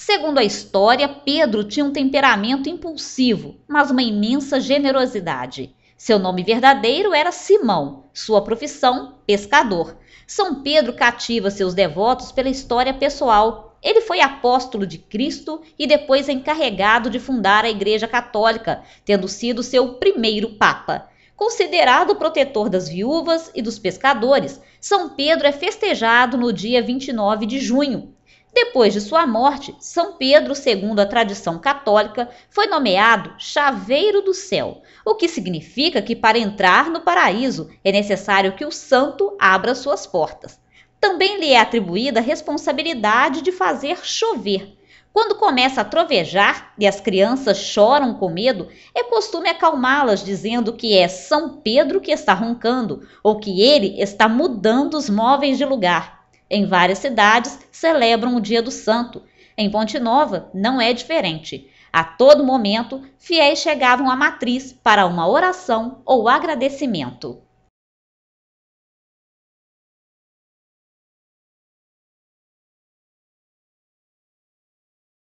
Segundo a história, Pedro tinha um temperamento impulsivo, mas uma imensa generosidade. Seu nome verdadeiro era Simão, sua profissão, pescador. São Pedro cativa seus devotos pela história pessoal. Ele foi apóstolo de Cristo e depois encarregado de fundar a Igreja Católica, tendo sido seu primeiro papa. Considerado protetor das viúvas e dos pescadores, São Pedro é festejado no dia 29 de junho, depois de sua morte, São Pedro, segundo a tradição católica, foi nomeado Chaveiro do Céu, o que significa que para entrar no paraíso é necessário que o santo abra suas portas. Também lhe é atribuída a responsabilidade de fazer chover. Quando começa a trovejar e as crianças choram com medo, é costume acalmá-las dizendo que é São Pedro que está roncando ou que ele está mudando os móveis de lugar. Em várias cidades celebram o Dia do Santo. Em Ponte Nova não é diferente. A todo momento, fiéis chegavam à matriz para uma oração ou agradecimento.